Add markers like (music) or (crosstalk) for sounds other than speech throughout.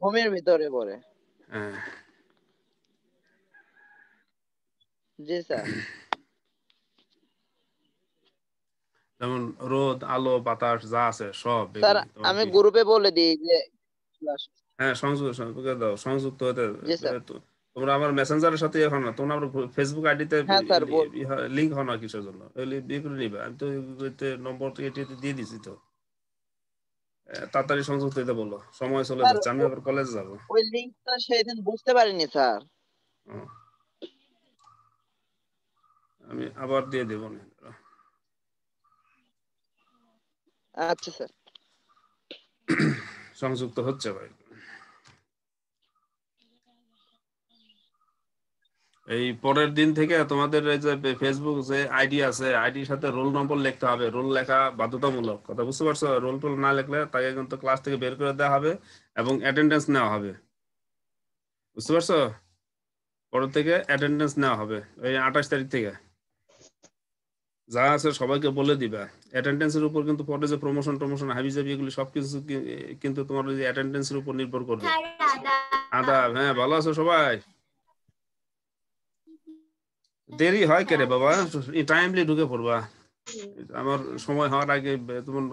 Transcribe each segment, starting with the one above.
ঘুমের ভিতরে পড়ে হ্যাঁ। জি স্যার যেমন রোদ আলো বাতাস যা আছে সব আমি গ্রুপে বলে দিই যে হ্যাঁ সংযুক্ত সংযুক্ত দাও সংযুক্ত হতে তোমরা আমার মেসেঞ্জারের সাথে এখন ইয়ে না তোমরা আমার ফেসবুক আইডিতে লিংক হও না কিছুর জন্য লিংক আমি তো নম্বর থেকে দিয়ে দিছি তো তাড়াতাড়ি সংযুক্ত হতে বলো সময় চলে যাচ্ছে আমি আবার কলেজ যাব ওই লিংকটা সেদিন বুঝতে পারিনি স্যার আমি আবার দিয়ে দেব আচ্ছা স্যার সংযুক্ত হচ্ছে ভাই এই পরের দিন থেকে তোমাদের এই যে ফেসবুক যে আইডি আছে আইডির সাথে রোল নম্বর লিখতে হবে রোল লেখা বাধ্যতামূলক কথা বুঝতে পারছো রোল টোল না লিখলে তাকে কিন্তু ক্লাস থেকে বের করে দেওয়া হবে এবং অ্যাটেন্ডেন্স নেওয়া হবে বুঝতে পারছো পরের থেকে অ্যাটেন্ডেন্স নেওয়া হবে ওই আঠাশ তারিখ থেকে যা আছে সবাইকে বলে দিবা অ্যাটেন্ডেন্সের উপর কিন্তু পরে যে প্রমোশন টমোশন হাবি যাবি এগুলি সবকিছু কিন্তু তোমার ওই অ্যাটেন্ডেন্সের উপর নির্ভর করবে হ্যাঁ, আদাব হ্যাঁ ভালো আছো সবাই দেরি হয় কেরে হ্যাঁ। বাবা টাইমলি ঢুকে পড়বা আমার সময় হওয়ার আগে তোমার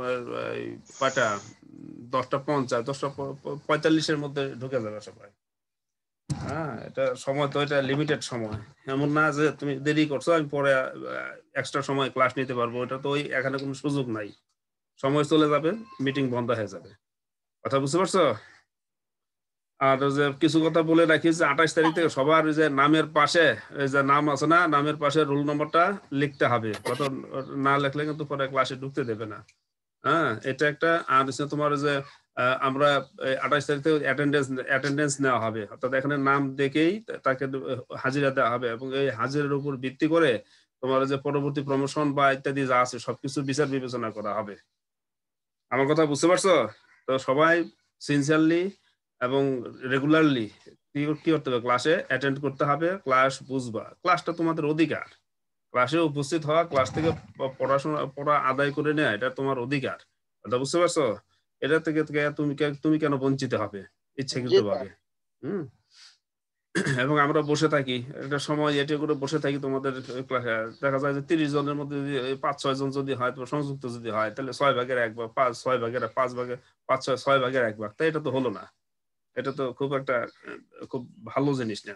পাটা দশটা পঞ্চাশ দশটা পঁয়তাল্লিশের মধ্যে ঢুকে যাবে সবাই হ্যাঁ এটা সময় তো এটা লিমিটেড সময় এমন না যে তুমি দেরি করছো আমি পরে এক্সট্রা সময় ক্লাস নিতে পারবো এটা তো ওই এখানে কোনো সুযোগ নাই সময় চলে যাবে মিটিং বন্ধ হয়ে যাবে কথা বুঝতে পারছো আর যে কিছু কথা বলে রাখি যে আঠাশ তারিখ থেকে সবার যে নামের পাশে যে নাম আছে না নামের পাশে রোল নম্বরটা লিখতে হবে কত না লিখলে কিন্তু পরে ক্লাসে ঢুকতে দেবে না হ্যাঁ এটা একটা আর তোমার যে আমরা আঠাশ তারিখ থেকে অ্যাটেন্ডেন্স অ্যাটেন্ডেন্স নেওয়া হবে অর্থাৎ এখানে নাম দেখেই তাকে হাজিরা দেওয়া হবে এবং এই হাজিরার উপর ভিত্তি করে তোমার যে পরবর্তী প্রমোশন বা ইত্যাদি যা আছে সবকিছু বিচার বিবেচনা করা হবে আমার কথা বুঝতে পারছো তো সবাই সিনসিয়ারলি এবং রেগুলারলি কি করতে হবে ক্লাসে অ্যাটেন্ড করতে হবে ক্লাস বুঝবা ক্লাসটা তোমাদের অধিকার ক্লাসে উপস্থিত হওয়া ক্লাস থেকে পড়াশোনা পড়া আদায় করে নেওয়া এটা তোমার অধিকার এটা বুঝতে পারছো এটা থেকে তুমি তুমি কেন বঞ্চিত হবে ইচ্ছাকৃত ভাবে হম এবং আমরা বসে থাকি একটা সময় এটা করে বসে থাকি তোমাদের ক্লাসে দেখা যায় যে তিরিশ জনের মধ্যে যদি পাঁচ ছয় জন যদি হয় তোমার সংযুক্ত যদি হয় তাহলে ছয় ভাগের এক ভাগ পাঁচ ছয় ভাগের পাঁচ ভাগের পাঁচ ছয় ছয় ভাগের এক ভাগ তাই এটা তো হলো না এটা তো খুব একটা খুব ভালো জিনিস না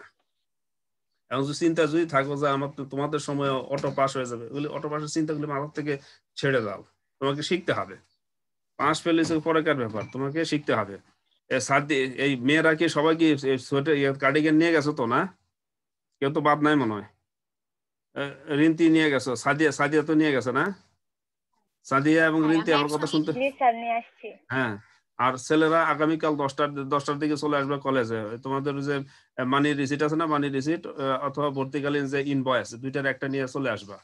এখন যদি চিন্তা যদি থাকো যে আমার তোমাদের সময় অটো পাস হয়ে যাবে ওগুলি অটো পাসের চিন্তাগুলি মাথার থেকে ছেড়ে দাও তোমাকে শিখতে হবে পাস পরে কার ব্যাপার তোমাকে শিখতে হবে এই মেয়েরা কি সবাই কি সোয়েটার কার্ডিগান নিয়ে গেছো তো না কেউ তো বাদ নাই মনে হয় রিন্তি নিয়ে গেছো সাদিয়া সাদিয়া তো নিয়ে গেছে না সাদিয়া এবং হ্যাঁ, রিন্তি হ্যাঁ, আমার কথা শুনতে হ্যাঁ আর ছেলেরা আগামীকাল দশটার দশটার দিকে চলে আসবে কলেজে তোমাদের যে মানি রিসিট আছে না মানি রিসিট অথবা ভর্তিকালীন যে ইনভয়েস দুইটার একটা নিয়ে চলে আসবা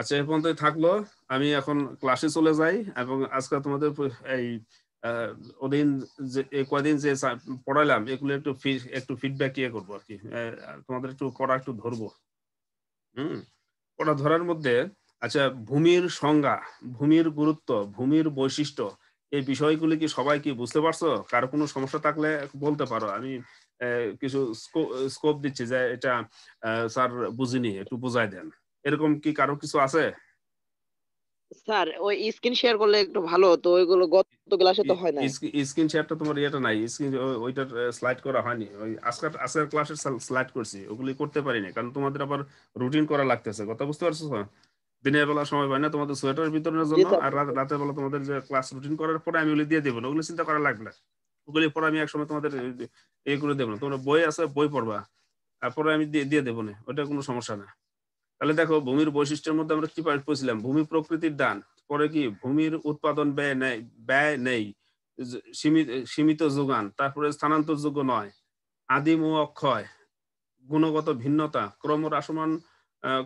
আচ্ছা এ পর্যন্তই থাকলো আমি এখন ক্লাসে চলে যাই এবং আজকে তোমাদের এই ওদিন যে কয়দিন যে পড়াইলাম এগুলো একটু একটু ফিডব্যাক ইয়ে করবো আর কি তোমাদের একটু পড়া একটু ধরবো হুম পড়া ধরার মধ্যে আচ্ছা ভূমির সংজ্ঞা ভূমির গুরুত্ব ভূমির বৈশিষ্ট্য এই বিষয়গুলি কি সবাই কি বুঝতে পারছো কারো কোনো সমস্যা থাকলে বলতে পারো আমি কিছু স্কোপ দিচ্ছি যে এটা স্যার বুঝিনি একটু বোঝাই দেন এরকম কি কারো কিছু আছে স্যার ওই স্ক্রিন শেয়ার করলে একটু ভালো ওইগুলো গত ক্লাসে তো হয় না স্ক্রিন শেয়ারটা তোমার নাই স্ক্রিন ওইটা স্লাইড করা হয়নি ওই আজকের আজকের ক্লাসের স্লাইড করছি ওগুলি করতে পারিনি কারণ তোমাদের আবার রুটিন করা লাগতেছে কথা বুঝতে পারছো দিনের বেলা সময় পাই না তোমাদের সোয়েটার বিতরণের জন্য আর রাতের বেলা তোমাদের যে ক্লাস রুটিন করার পরে আমি ওগুলি দিয়ে দেবো না ওগুলো চিন্তা করা লাগবে না ওগুলি পরে আমি একসময় তোমাদের করে দেবো না তোমরা বই আছে বই পড়বা তারপরে আমি দিয়ে দেবো না ওটা কোনো সমস্যা না তাহলে দেখো ভূমির বৈশিষ্ট্যের মধ্যে আমরা কি পড়েছিলাম ভূমি প্রকৃতির দান পরে কি ভূমির উৎপাদন ব্যয় নেই ব্যয় নেই সীমিত সীমিত যোগান তারপরে স্থানান্তরযোগ্য নয় আদিম ও অক্ষয় গুণগত ভিন্নতা ক্রম হ্রাসমান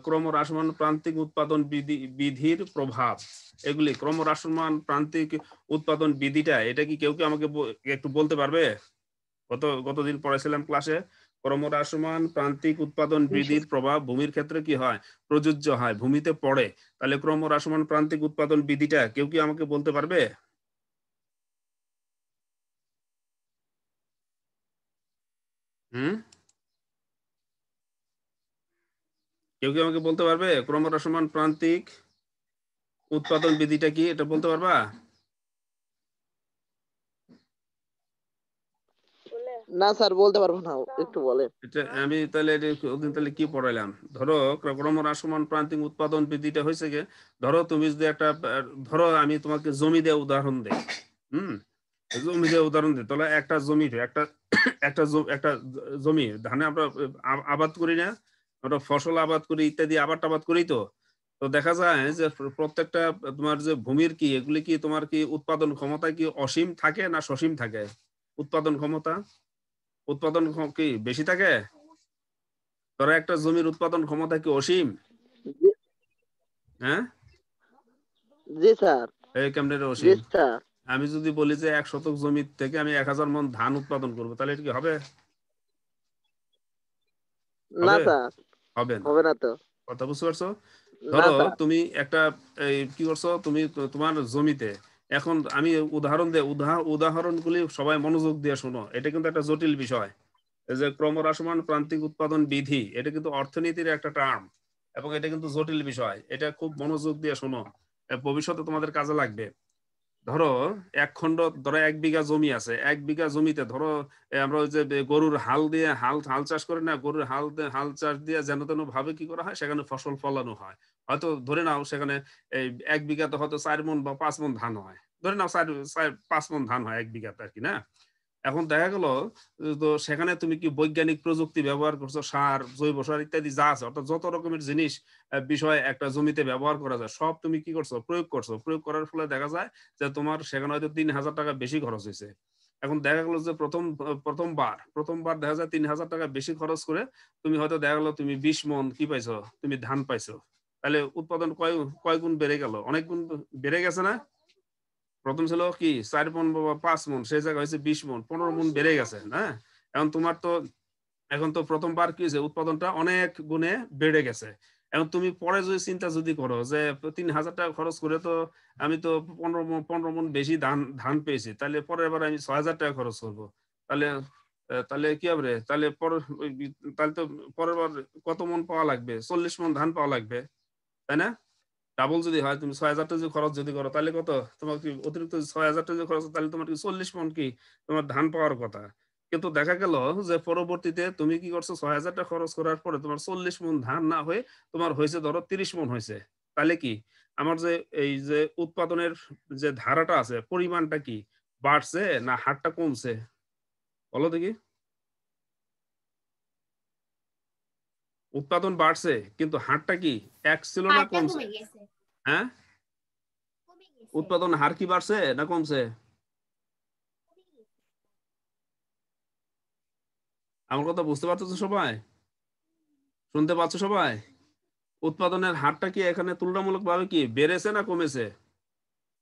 ক্রমহ্রাসমান প্রান্তিক উৎপাদন বিধি বিধির প্রভাব এগুলি ক্রমহ্রাসমান প্রান্তিক উৎপাদন বিধিটা এটা কি কেউ কি আমাকে একটু বলতে পারবে গত গতদিন পড়েছিলাম ক্লাসে ক্রমহ্রাসমান প্রান্তিক উৎপাদন বৃদ্ধির প্রভাব ভূমির ক্ষেত্রে কি হয় প্রযোজ্য হয় ভূমিতে পড়ে তাহলে ক্রমহ্রাসমান প্রান্তিক উৎপাদন বিধিটা কেউ কি আমাকে বলতে পারবে হুম কেউ কি আমাকে বলতে পারবে ক্রমহ্রাসমান প্রান্তিক উৎপাদন বিধিটা কি এটা বলতে পারবা না স্যার বলতে পারবো না একটু এটা আমি তাহলে ওদিন তাহলে কি পড়াইলাম ধরো প্রান্তিক উৎপাদন বৃদ্ধিটা হয়েছে ধরো তুমি যদি একটা ধরো আমি তোমাকে জমি দিয়ে উদাহরণ দেই হুম জমি দিয়ে উদাহরণ দিই তাহলে একটা জমি একটা একটা একটা জমি ধানে আমরা আবাদ করি না আমরা ফসল আবাদ করি ইত্যাদি আবাদ টাবাদ করি তো তো দেখা যায় যে প্রত্যেকটা তোমার যে ভূমির কি এগুলি কি তোমার কি উৎপাদন ক্ষমতা কি অসীম থাকে না সসীম থাকে উৎপাদন ক্ষমতা উৎপাদন কি বেশি থাকে ধরো একটা জমির উৎপাদন ক্ষমতা কি অসীম হ্যাঁ জি স্যার এই কেমনে অসীম আমি যদি বলি যে এক শতক জমি থেকে আমি এক হাজার মন ধান উৎপাদন করবো তাহলে এটা কি হবে না স্যার হবে হবে না তো কথা বুঝতে পারছো ধরো তুমি একটা কি করছো তুমি তোমার জমিতে এখন আমি উদাহরণ দিয়ে উদাহরণগুলি সবাই মনোযোগ দিয়ে শোনো এটা কিন্তু একটা জটিল বিষয় যে ক্রমহ্রাসমান প্রান্তিক উৎপাদন বিধি এটা কিন্তু অর্থনীতির একটা টার্ম এবং এটা কিন্তু জটিল বিষয় এটা খুব মনোযোগ দিয়ে শোনো ভবিষ্যতে তোমাদের কাজে লাগবে ধরো এক খন্ড ধরো এক বিঘা জমি আছে এক বিঘা জমিতে ধরো আমরা ওই যে গরুর হাল দিয়ে হাল হাল চাষ করে না গরুর হাল হাল চাষ দিয়ে যেন তেন ভাবে কি করা হয় সেখানে ফসল ফলানো হয় হয়তো ধরে নাও সেখানে এই এক বিঘাতে হয়তো চার মন বা পাঁচ মন ধান হয় ধরে নাও চার পাঁচ মন ধান হয় এক বিঘাতে আর কি না এখন দেখা গেল তো সেখানে তুমি কি বৈজ্ঞানিক প্রযুক্তি ব্যবহার করছো সার জৈব সার ইত্যাদি যা আছে অর্থাৎ যত রকমের জিনিস বিষয় একটা জমিতে ব্যবহার করা যায় সব তুমি কি করছো প্রয়োগ করছো প্রয়োগ করার ফলে দেখা যায় যে তোমার সেখানে হয়তো তিন হাজার টাকা বেশি খরচ হয়েছে এখন দেখা গেলো যে প্রথম প্রথমবার প্রথমবার দেখা যায় তিন হাজার টাকা বেশি খরচ করে তুমি হয়তো দেখা গেলো তুমি বিশ মন কি পাইছো তুমি ধান পাইছো তাহলে উৎপাদন কয় কয় গুণ বেড়ে গেল অনেক গুণ বেড়ে গেছে না প্রথম ছিল কি চার মন বা পাঁচ মন সেই জায়গা হয়েছে বিশ মন পনেরো মন বেড়ে গেছে না এখন তোমার তো এখন তো প্রথমবার কি হয়েছে উৎপাদনটা অনেক গুণে বেড়ে গেছে এখন তুমি পরে যদি চিন্তা যদি করো যে তিন হাজার টাকা খরচ করে তো আমি তো পনেরো মন পনেরো মন বেশি ধান ধান পেয়েছি তাহলে পরের বার আমি ছয় হাজার টাকা খরচ করবো তাহলে তাহলে কি হবে তাহলে তাহলে তো পরের বার কত মন পাওয়া লাগবে চল্লিশ মন ধান পাওয়া লাগবে তাই না ডাবল যদি হয় তুমি ছয় হাজার টাকা খরচ যদি করো তাহলে কত তোমার কি অতিরিক্ত ছয় হাজারটা যদি খরচ তাহলে তোমার কি চল্লিশ মন কি তোমার ধান পাওয়ার কথা কিন্তু দেখা গেল যে পরবর্তীতে তুমি কি করছো ছয় হাজার টাকা খরচ করার পরে তোমার চল্লিশ মন ধান না হয়ে তোমার হয়েছে ধরো তিরিশ মন হয়েছে তাহলে কি আমার যে এই যে উৎপাদনের যে ধারাটা আছে পরিমাণটা কি বাড়ছে না হারটা কমছে বলো দেখি উৎপাদন বাড়ছে কিন্তু হারটা কি এক ছিল না কমছে হ্যাঁ উৎপাদন হার কি বাড়ছে না কমছে আমার কথা বুঝতে পারছো সবাই শুনতে পাচ্ছ সবাই উৎপাদনের হারটা কি এখানে তুলনামূলক ভাবে কি বেড়েছে না কমেছে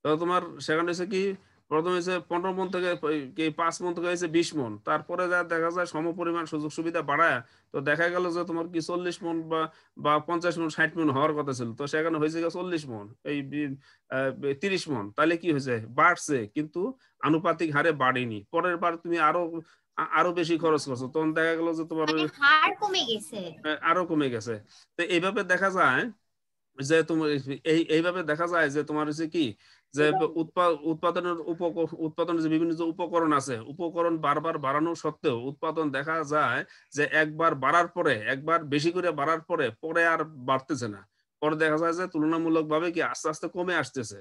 তাহলে তোমার সেখানে হচ্ছে কি প্রথমে হয়েছে পনেরো মন থেকে পাঁচ মন থেকে হয়েছে বিশ মন তারপরে যা দেখা যায় সম পরিমাণ সুযোগ সুবিধা বাড়ায় তো দেখা গেল যে তোমার কি চল্লিশ মন বা বা পঞ্চাশ মন ষাট মন হওয়ার কথা ছিল তো সেখানে হয়েছে চল্লিশ মন এই তিরিশ মন তাহলে কি হয়েছে বাড়ছে কিন্তু আনুপাতিক হারে বাড়েনি পরের বার তুমি আরো আরো বেশি খরচ করছো তখন দেখা গেল যে তোমার মানে হ্যাঁ, আরো কমে গেছে তো এইভাবে দেখা যায় যে তোমার এই এইভাবে দেখা যায় যে তোমার হচ্ছে কি যে উৎপাদনের উৎপাদনের যে বিভিন্ন যে উপকরণ আছে উপকরণ বারবার বাড়ানো সত্ত্বেও উৎপাদন দেখা যায় যে একবার বাড়ার পরে একবার বেশি করে বাড়ার পরে পরে আর বাড়তেছে না পরে দেখা যায় যে তুলনামূলক ভাবে কি আস্তে আস্তে কমে আসতেছে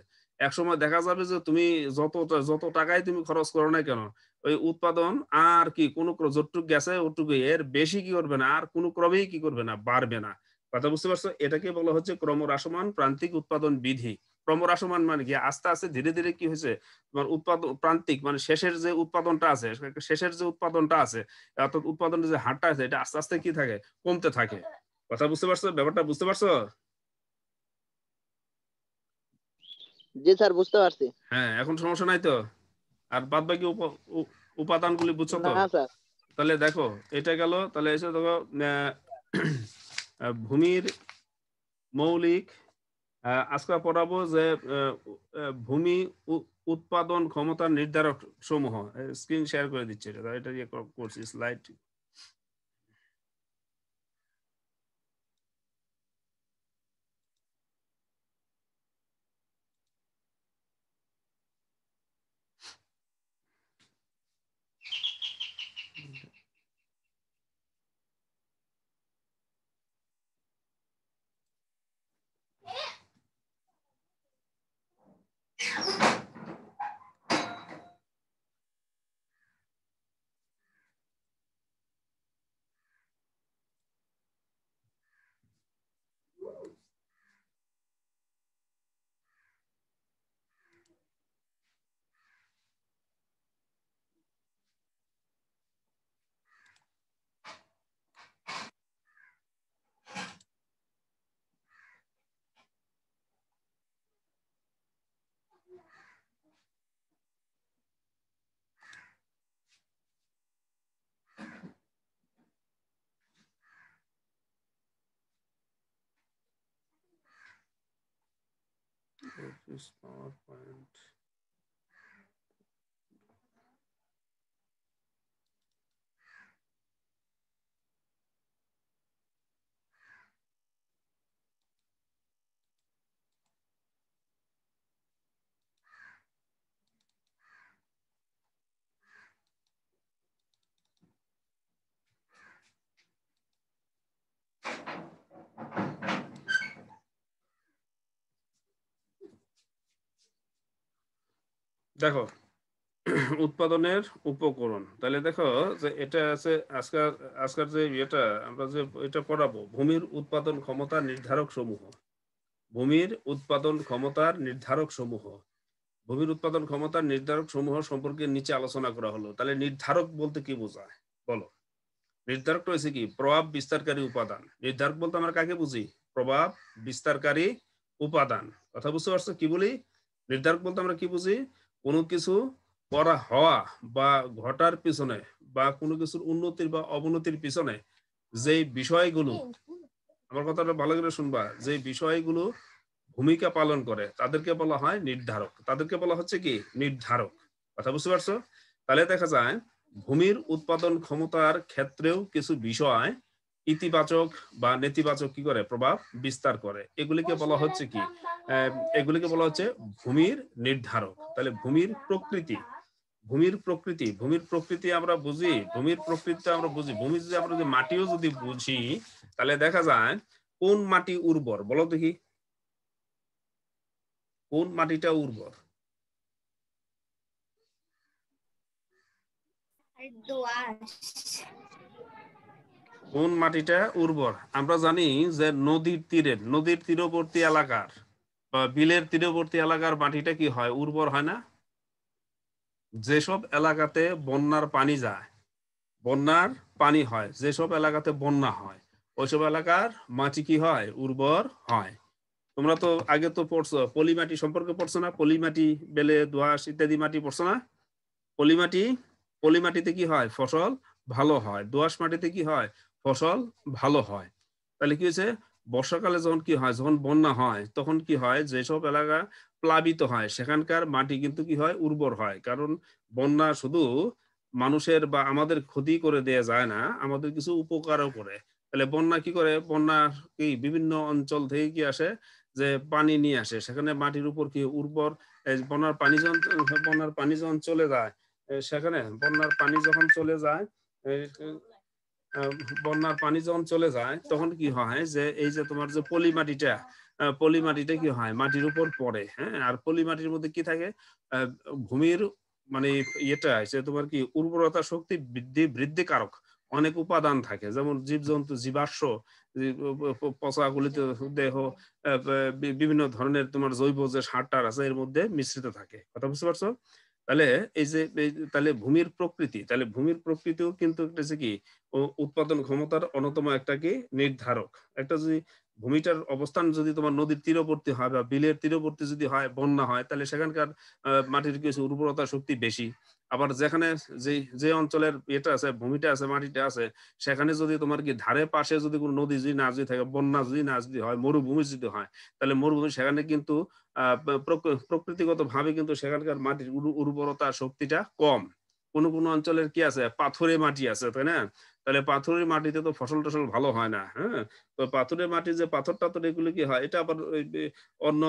এক সময় দেখা যাবে যে তুমি যত যত টাকাই তুমি খরচ করো না কেন ওই উৎপাদন আর কি কোনো যতটুক গেছে ওটুকু এর বেশি কি করবে না আর কোনো ক্রমেই কি করবে না বাড়বে না কথা বুঝতে পারছো এটাকে বলা হচ্ছে ক্রমরাসমান প্রান্তিক উৎপাদন বিধি ক্রমরাসমান মানে কি আস্তে আস্তে ধীরে ধীরে কি হয়েছে তোমার উৎপাদন প্রান্তিক মানে শেষের যে উৎপাদনটা আছে শেষের যে উৎপাদনটা আছে অর্থাৎ উৎপাদনের যে হাটটা আছে এটা আস্তে আস্তে কি থাকে কমতে থাকে কথা বুঝতে পারছো ব্যাপারটা বুঝতে পারছো জি স্যার বুঝতে পারছি হ্যাঁ এখন সমস্যা নাই তো আর বাদ বাকি উপাদানগুলি বুঝছো তো তাহলে দেখো এটা গেল তাহলে এসে দেখো ভূমির মৌলিক আজকে পড়াবো যে ভূমি উৎপাদন ক্ষমতা নির্ধারক সমূহ স্ক্রিন শেয়ার করে দিচ্ছে এটা এটা করছি স্লাইড is this powerpoint দেখো (clears throat) উৎপাদনের উপকরণ তাহলে দেখো যে এটা আছে আজকাল আজকাল যে এটা আমরা যে এটা পড়াবো ভূমির উৎপাদন ক্ষমতা নির্ধারক সমূহ ভূমির উৎপাদন ক্ষমতার নির্ধারক সমূহ ভূমির উৎপাদন ক্ষমতার নির্ধারক সমূহ সম্পর্কে নিচে আলোচনা করা হলো তাহলে নির্ধারক বলতে কি বোঝায় বলো নির্ধারক হয়েছে কি প্রভাব বিস্তারকারী উপাদান নির্ধারক বলতে আমরা কাকে বুঝি প্রভাব বিস্তারকারী উপাদান কথা বুঝতে পারছো কি বলি নির্ধারক বলতে আমরা কি বুঝি কোনো কিছু করা হওয়া বা ঘটার পিছনে বা কোনো কিছুর উন্নতির বা অবনতির পিছনে যে বিষয়গুলো আমার কথাটা ভালো করে শুনবা যে বিষয়গুলো ভূমিকা পালন করে তাদেরকে বলা হয় নির্ধারক তাদেরকে বলা হচ্ছে কি নির্ধারক কথা বুঝতে পারছো তাহলে দেখা যায় ভূমির উৎপাদন ক্ষমতার ক্ষেত্রেও কিছু বিষয় ইতিবাচক বা নেতিবাচক কি করে প্রভাব বিস্তার করে এগুলিকে বলা হচ্ছে কি এগুলিকে বলা হচ্ছে ভূমির নির্ধারক তাহলে ভূমির প্রকৃতি ভূমির প্রকৃতি ভূমির প্রকৃতি আমরা বুঝি ভূমির প্রকৃতি আমরা বুঝি ভূমি যদি আমরা যদি মাটিও যদি বুঝি তাহলে দেখা যায় কোন মাটি উর্বর বলো দেখি কোন মাটিটা উর্বর কোন মাটিটা উর্বর আমরা জানি যে নদীর তীরের নদীর তীরবর্তী এলাকার বা বিলের তীরবর্তী এলাকার মাটিটা কি হয় উর্বর হয় না যেসব এলাকাতে বন্যার পানি যায় বন্যার পানি হয় যেসব এলাকাতে বন্যা হয় ওইসব এলাকার মাটি কি হয় উর্বর হয় তোমরা তো আগে তো পড়ছো পলিমাটি সম্পর্কে পড়ছো না পলিমাটি বেলে দোয়াশ ইত্যাদি মাটি পড়ছো না পলিমাটি পলিমাটিতে কি হয় ফসল ভালো হয় দোয়াশ মাটিতে কি হয় ফসল ভালো হয় তাহলে কি হয়েছে বর্ষাকালে যখন কি হয় যখন বন্যা হয় তখন কি হয় যেসব এলাকা প্লাবিত হয় সেখানকার মাটি কিন্তু কি হয় উর্বর হয় কারণ বন্যা শুধু মানুষের বা আমাদের ক্ষতি করে দেয়া যায় না আমাদের কিছু উপকারও করে তাহলে বন্যা কি করে বন্যা কি বিভিন্ন অঞ্চল থেকে কি আসে যে পানি নিয়ে আসে সেখানে মাটির উপর কি উর্বর বন্যার পানি বন্যার পানি যখন চলে যায় সেখানে বন্যার পানি যখন চলে যায় বন্যার পানি যখন চলে যায় তখন কি হয় যে এই যে তোমার যে পলি মাটিটা পলি মাটিটা কি হয় মাটির উপর পড়ে হ্যাঁ আর পলি মাটির মধ্যে কি থাকে ভূমির মানে এটা সে তোমার কি উর্বরতা শক্তি বৃদ্ধি বৃদ্ধি কারক অনেক উপাদান থাকে যেমন জীবজন্তু জীবাশ্ম পচা গলিত দেহ বিভিন্ন ধরনের তোমার জৈব যে সার আছে এর মধ্যে মিশ্রিত থাকে কথা বুঝতে পারছো তাহলে এই যে তাহলে ভূমির প্রকৃতি তাহলে ভূমির প্রকৃতিও কিন্তু একটা কি উৎপাদন ক্ষমতার অন্যতম একটা কি নির্ধারক একটা যদি ভূমিটার অবস্থান যদি তোমার নদীর তীরবর্তী হয় বা বিলের তীরবর্তী যদি হয় বন্যা হয় তাহলে সেখানকার মাটির কিছু উর্বরতা শক্তি বেশি আবার যেখানে যে যে অঞ্চলের এটা আছে ভূমিটা আছে মাটিটা আছে সেখানে যদি তোমার কি ধারে পাশে যদি কোনো নদী যদি না যদি থাকে বন্যা যদি না যদি হয় মরুভূমি যদি হয় তাহলে মরুভূমি সেখানে কিন্তু আহ প্রকৃতিগত ভাবে কিন্তু সেখানকার মাটির উর্বরতা শক্তিটা কম কোনো কোনো অঞ্চলের কি আছে পাথরে মাটি আছে তাই না তাহলে পাথরের মাটিতে তো ফসল টসল ভালো হয় না হ্যাঁ তো পাথরের মাটি যে পাথর টাথর এগুলো কি হয় এটা আবার অন্য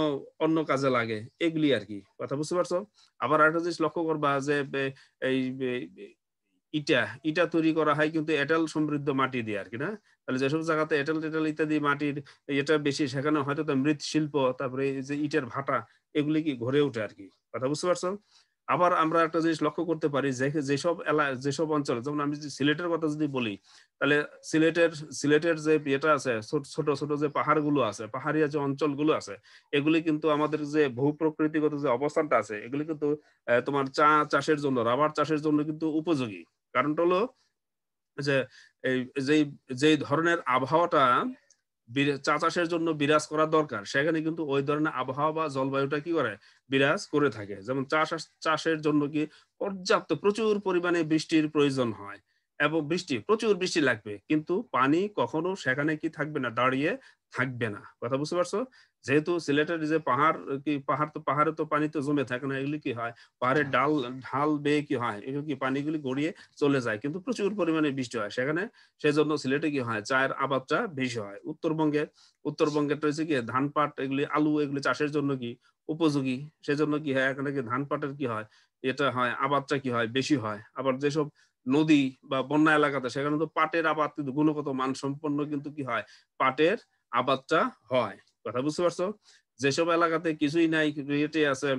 অন্য কাজে লাগে এগুলি আর কি কথা বুঝতে পারছো আবার আরেকটা জিনিস লক্ষ্য করবা যে এই ইটা ইটা তৈরি করা হয় কিন্তু এটাল সমৃদ্ধ মাটি দিয়ে আর কি না তাহলে যেসব জায়গাতে এটাল টেটাল ইত্যাদি মাটির এটা বেশি সেখানে হয়তো তো মৃৎশিল্প তারপরে যে ইটের ভাটা এগুলি কি ঘরে ওঠে আর কি কথা বুঝতে পারছো আবার আমরা একটা জিনিস লক্ষ্য করতে পারি যেসব যেসব অঞ্চলে যেমন আমি সিলেটের কথা যদি বলি তাহলে সিলেটের সিলেটের যে ইয়েটা আছে ছোট ছোট যে পাহাড়গুলো আছে পাহাড়িয়া যে অঞ্চলগুলো আছে এগুলি কিন্তু আমাদের যে ভূ প্রকৃতিগত যে অবস্থানটা আছে এগুলি কিন্তু তোমার চা চাষের জন্য রাবার চাষের জন্য কিন্তু উপযোগী কারণটা হলো যে এই যেই যেই ধরনের আবহাওয়াটা চা চাষের জন্য বিরাজ করা দরকার সেখানে কিন্তু ওই ধরনের আবহাওয়া বা জলবায়ুটা কি করে বিরাজ করে থাকে যেমন চাষ চাষের জন্য কি পর্যাপ্ত প্রচুর পরিমাণে বৃষ্টির প্রয়োজন হয় এবং বৃষ্টি প্রচুর বৃষ্টি লাগবে কিন্তু পানি কখনো সেখানে কি থাকবে না দাঁড়িয়ে থাকবে না কথা বুঝতে পারছো যেহেতু সিলেটের যে পাহাড় কি পাহাড় তো পাহাড়ে তো পানি তো জমে থাকে না এগুলি কি হয় পাহাড়ের হ্যাঁ। ডাল ঢাল বেয়ে কি হয় এগুলো কি পানিগুলি গড়িয়ে চলে যায় কিন্তু প্রচুর পরিমাণে বৃষ্টি হয় সেখানে সেই জন্য সিলেটে কি হয় চায়ের আবাদটা বেশি হয় উত্তরবঙ্গে উত্তরবঙ্গে হচ্ছে কি ধান পাট এগুলি আলু এগুলি চাষের জন্য কি উপযোগী সেজন্য কি হয় এখানে কি ধান পাটের কি হয় এটা হয় আবাদটা কি হয় বেশি হয় আবার যেসব নদী বা বন্যা এলাকাতে সেখানে তো পাটের আবাদ কিন্তু গুণগত মানসম্পন্ন কিন্তু কি হয় পাটের আবাদটা হয় কথা বুঝতে পারছো যেসব এলাকাতে কিছুই নাই এটি আছে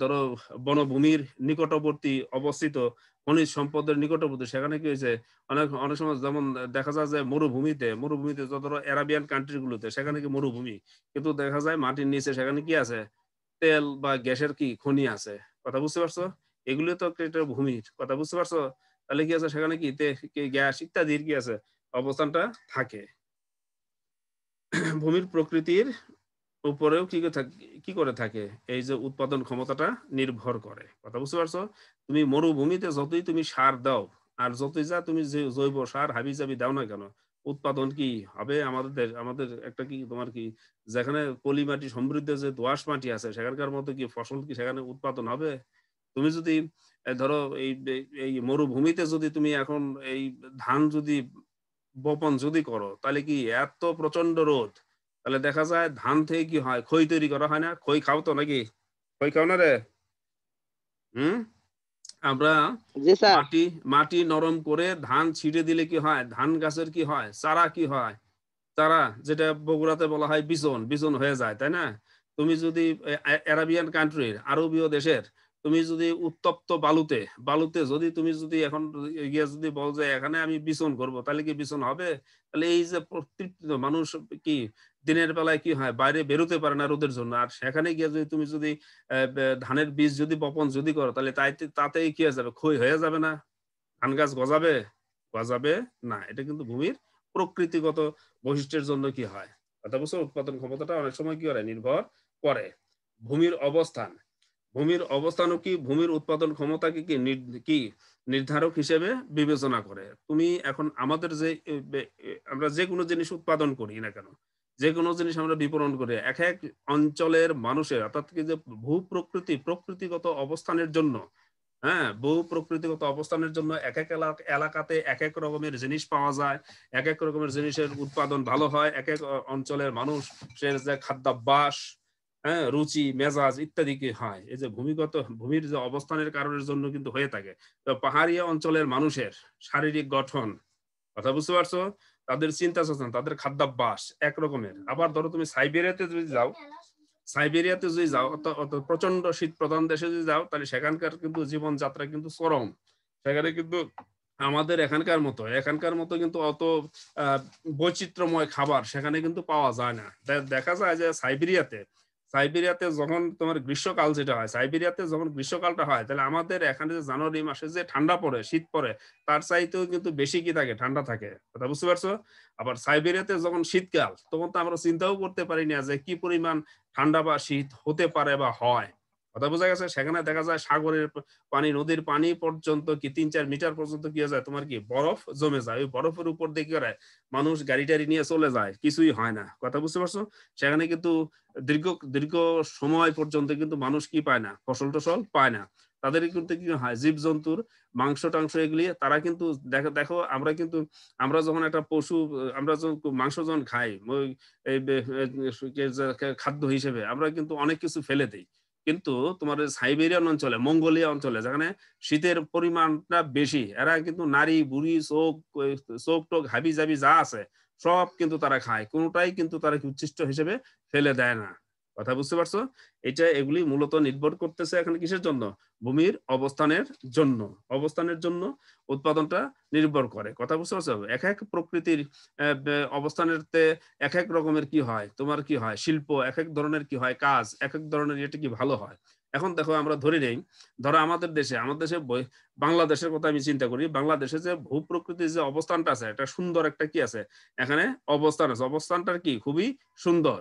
ধরো বনভূমির নিকটবর্তী অবস্থিত খনিজ সম্পদের নিকটবর্তী সেখানে কি হয়েছে অনেক অনেক সময় যেমন দেখা যায় যে মরুভূমিতে মরুভূমিতে যত অ্যারাবিয়ান গুলোতে সেখানে কি মরুভূমি কিন্তু দেখা যায় মাটির নিচে সেখানে কি আছে তেল বা গ্যাসের কি খনি আছে কথা বুঝতে পারছো এগুলো তো একটা ভূমির কথা বুঝতে পারছো তাহলে কি আছে সেখানে কি গ্যাস ইত্যাদির কি আছে অবস্থানটা থাকে ভূমির প্রকৃতির উপরেও কি থাকে কি করে থাকে এই যে উৎপাদন ক্ষমতাটা নির্ভর করে কথা বুঝতে পারছো তুমি মরুভূমিতে যতই তুমি সার দাও আর যতই যা তুমি যে জৈব সার হাবি জাবি দাও না কেন উৎপাদন কি হবে আমাদের আমাদের একটা কি তোমার কি যেখানে পলি মাটি সমৃদ্ধ যে দোয়াশ মাটি আছে সেখানকার মতো কি ফসল কি সেখানে উৎপাদন হবে তুমি যদি ধরো এই এই মরুভূমিতে যদি তুমি এখন এই ধান যদি বপন যদি করো তাহলে কি এত প্রচন্ড রোদ তাহলে দেখা যায় ধান থেকে কি হয় খই তৈরি করা হয় না খই খাও তো নাকি খই খাও না রে হম আমরা মাটি মাটি নরম করে ধান ছিটে দিলে কি হয় ধান গাছের কি হয় চারা কি হয় তারা যেটা বগুড়াতে বলা হয় বিজন বিজন হয়ে যায় তাই না তুমি যদি আরাবিয়ান কান্ট্রির আরবীয় দেশের তুমি যদি উত্তপ্ত বালুতে বালুতে যদি তুমি যদি এখন গিয়ে যদি বল যে এখানে আমি বিছন করব তাহলে কি বিছন হবে তাহলে এই যে মানুষ কি দিনের বেলায় কি হয় বাইরে বেরোতে পারে না রোদের জন্য আর সেখানে গিয়ে যদি তুমি যদি ধানের বীজ যদি বপন যদি করো তাহলে তাই তাতেই কি হয়ে যাবে ক্ষয় হয়ে যাবে না ধান গাছ গজাবে গজাবে না এটা কিন্তু ভূমির প্রকৃতিগত বৈশিষ্ট্যের জন্য কি হয় অর্থাৎ উৎপাদন ক্ষমতাটা অনেক সময় কি করে নির্ভর করে ভূমির অবস্থান ভূমির অবস্থানও কি ভূমির উৎপাদন ক্ষমতাকে কি কি নির্ধারক হিসেবে বিবেচনা করে তুমি এখন আমাদের যে আমরা যে কোনো জিনিস উৎপাদন করি না কেন যে কোনো জিনিস আমরা বিপণন করি এক এক অঞ্চলের মানুষের অর্থাৎ কি যে ভূ প্রকৃতি প্রকৃতিগত অবস্থানের জন্য হ্যাঁ বহু প্রকৃতিগত অবস্থানের জন্য এক এক এলাকাতে এক এক রকমের জিনিস পাওয়া যায় এক এক রকমের জিনিসের উৎপাদন ভালো হয় এক এক অঞ্চলের মানুষের যে খাদ্যাভ্যাস হ্যাঁ রুচি মেজাজ ইত্যাদিকে হয় হ্যাঁ, এই যে ভূমিগত ভূমির যে অবস্থানের কারণের জন্য কিন্তু হয়ে থাকে তো পাহাড়িয়া অঞ্চলের মানুষের শারীরিক গঠন কথা বুঝতে পারছো তাদের চিন্তা চেতনা তাদের খাদ্যাভ্যাস একরকমের আবার ধরো তুমি সাইবেরিয়াতে যদি যাও সাইবেরিয়াতে যদি যাও প্রচন্ড শীত প্রধান দেশে যদি যাও তাহলে সেখানকার কিন্তু জীবনযাত্রা কিন্তু চরম সেখানে কিন্তু আমাদের এখানকার মতো এখানকার মতো কিন্তু অত বৈচিত্র্যময় খাবার সেখানে কিন্তু পাওয়া যায় না দেখা যায় যে সাইবেরিয়াতে সাইবেরিয়াতে যখন তোমার গ্রীষ্মকাল যেটা হয় সাইবেরিয়াতে যখন গ্রীষ্মকালটা হয় তাহলে আমাদের এখানে যে জানুয়ারি মাসে যে ঠান্ডা পড়ে শীত পড়ে তার চাইতেও কিন্তু বেশি কি থাকে ঠান্ডা থাকে কথা বুঝতে পারছো আবার সাইবেরিয়াতে যখন শীতকাল তখন তো আমরা চিন্তাও করতে পারি না যে কি পরিমাণ ঠান্ডা বা শীত হতে পারে বা হয় কথা বোঝা গেছে সেখানে দেখা যায় সাগরের পানি নদীর পানি পর্যন্ত কি তিন চার মিটার পর্যন্ত কি হয়ে যায় তোমার কি বরফ জমে যায় ওই বরফের উপর দিয়ে করায় মানুষ গাড়ি টাড়ি নিয়ে চলে যায় কিছুই হয় না কথা বুঝতে পারছো সেখানে কিন্তু দীর্ঘ দীর্ঘ সময় পর্যন্ত কিন্তু মানুষ কি পায় না ফসল টসল পায় না তাদের কিন্তু কি হয় জীব জন্তুর মাংস টাংস এগুলি তারা কিন্তু দেখো দেখো আমরা কিন্তু আমরা যখন একটা পশু আমরা যখন মাংস যখন খাই খাদ্য হিসেবে আমরা কিন্তু অনেক কিছু ফেলে দিই কিন্তু তোমার সাইবেরিয়ান অঞ্চলে মঙ্গোলিয়া অঞ্চলে যেখানে শীতের পরিমাণটা বেশি এরা কিন্তু নারী বুড়ি চোখ চোখ টোক হাবি জাবি যা আছে সব কিন্তু তারা খায় কোনোটাই কিন্তু তারা উচ্ছিষ্ট হিসেবে ফেলে দেয় না কথা বুঝতে পারছো এটা এগুলি মূলত নির্ভর করতেছে এখানে কিসের জন্য ভূমির অবস্থানের জন্য অবস্থানের জন্য উৎপাদনটা নির্ভর করে কথা বুঝতে পারছো এক এক প্রকৃতির অবস্থানের এক এক রকমের কি হয় তোমার কি হয় শিল্প এক এক ধরনের কি হয় কাজ এক এক ধরনের এটা কি ভালো হয় এখন দেখো আমরা ধরে নেই ধরো আমাদের দেশে আমাদের দেশে বাংলাদেশের কথা আমি চিন্তা করি বাংলাদেশে যে ভূপ্রকৃতির যে অবস্থানটা আছে একটা সুন্দর একটা কি আছে এখানে অবস্থান আছে অবস্থানটার কি খুবই সুন্দর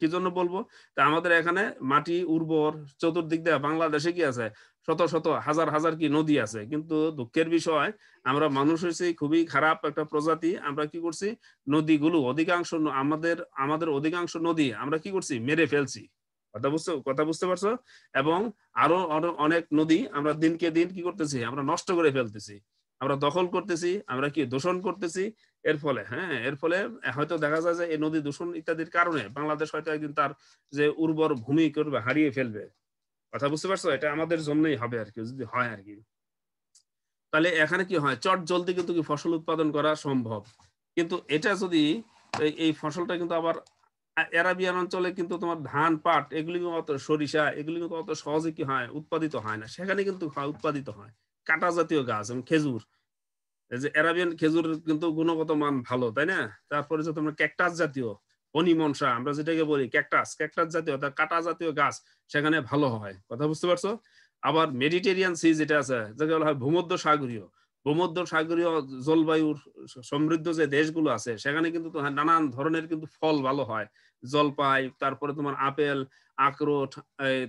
কি জন্য বলবো তা আমাদের এখানে মাটি উর্বর চতুর্দিক দিয়ে বাংলাদেশে কি আছে শত শত হাজার হাজার কি নদী আছে কিন্তু দুঃখের বিষয় আমরা মানুষ হয়েছি খুবই খারাপ একটা প্রজাতি আমরা কি করছি নদীগুলো অধিকাংশ আমাদের আমাদের অধিকাংশ নদী আমরা কি করছি মেরে ফেলছি কথা বুঝতে কথা বুঝতে পারছো এবং আরো অনেক নদী আমরা দিনকে দিন কি করতেছি আমরা নষ্ট করে ফেলতেছি আমরা দখল করতেছি আমরা কি দূষণ করতেছি এর ফলে হ্যাঁ এর ফলে হয়তো দেখা যায় যে এই নদী দূষণ ইত্যাদির কারণে বাংলাদেশ হয়তো একদিন তার যে উর্বর ভূমি করবে হারিয়ে ফেলবে কথা বুঝতে পারছো এটা আমাদের জন্যই হবে আর কি যদি হয় আর কি তাহলে এখানে কি হয় চট জলদি কিন্তু কি ফসল উৎপাদন করা সম্ভব কিন্তু এটা যদি এই ফসলটা কিন্তু আবার অ্যারাবিয়ান অঞ্চলে কিন্তু তোমার ধান পাট এগুলি অত সরিষা এগুলি কিন্তু অত সহজে কি হয় উৎপাদিত হয় না সেখানে কিন্তু উৎপাদিত হয় কাটা জাতীয় গাছ এবং খেজুর যে অ্যারাবিয়ান কিন্তু গুণগত মান ভালো তাই না তারপরে যে ক্যাকটাস জাতীয় আমরা যেটাকে বলি ক্যাকটাস ক্যাকটাস জাতীয় কাটা জাতীয় গাছ সেখানে ভালো হয় কথা বুঝতে পারছো আবার মেডিটেরিয়ান সি যেটা আছে যাকে বলা হয় ভূমধ্য সাগরীয় ভূমধ্য সাগরীয় জলবায়ুর সমৃদ্ধ যে দেশগুলো আছে সেখানে কিন্তু নানান ধরনের কিন্তু ফল ভালো হয় জলপাই তারপরে তোমার আপেল আখরোট